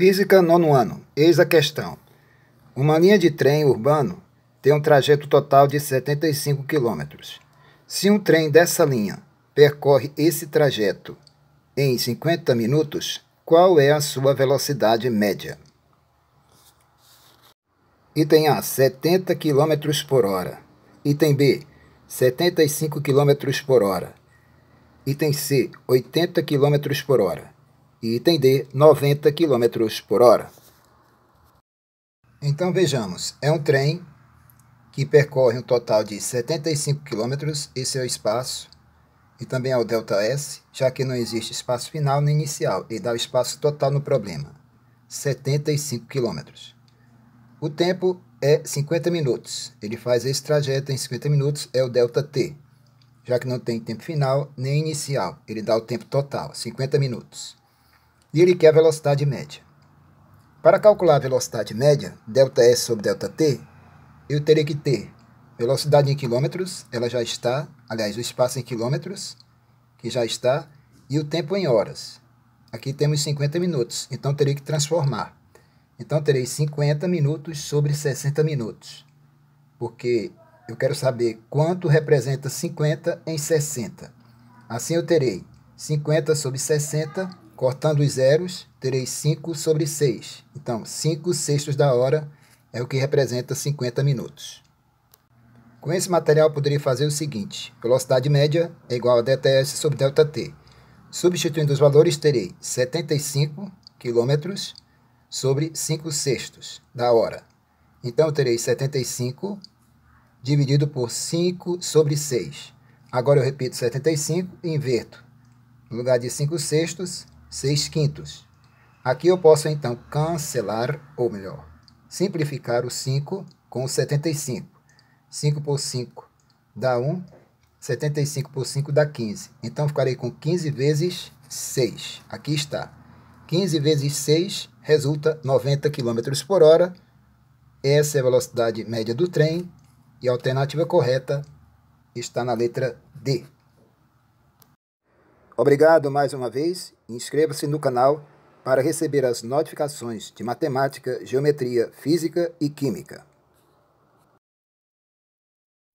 Física, nono ano. Eis a questão. Uma linha de trem urbano tem um trajeto total de 75 km. Se um trem dessa linha percorre esse trajeto em 50 minutos, qual é a sua velocidade média? Item A, 70 km por hora. Item B, 75 km por hora. Item C, 80 km por hora e item D, 90 km por hora. Então vejamos, é um trem que percorre um total de 75 km e seu espaço, e também é o delta S, já que não existe espaço final nem inicial, e dá o espaço total no problema, 75 km. O tempo é 50 minutos. Ele faz esse trajeto em 50 minutos, é o delta T, já que não tem tempo final nem inicial. Ele dá o tempo total, 50 minutos e ele quer a velocidade média. Para calcular a velocidade média, ΔS sobre ΔT, eu teria que ter velocidade em quilômetros, ela já está, aliás, o espaço em quilômetros, que já está, e o tempo em horas. Aqui temos 50 minutos, então terei que transformar. Então terei 50 minutos sobre 60 minutos, porque eu quero saber quanto representa 50 em 60. Assim eu terei 50 sobre 60 Cortando os zeros, terei 5 sobre 6. Então, 5 sextos da hora é o que representa 50 minutos. Com esse material, poderia fazer o seguinte. Velocidade média é igual a dts sobre ΔT. Substituindo os valores, terei 75 km sobre 5 sextos da hora. Então, eu terei 75 dividido por 5 sobre 6. Agora eu repito 75 e inverto. No lugar de 5 sextos, 6 quintos. Aqui eu posso então cancelar, ou melhor, simplificar o 5 com 75. 5 por 5 dá 1, 75 por 5 dá 15. Então ficarei com 15 vezes 6. Aqui está. 15 vezes 6 resulta 90 km por hora. Essa é a velocidade média do trem e a alternativa correta está na letra D. Obrigado mais uma vez inscreva-se no canal para receber as notificações de matemática, geometria, física e química.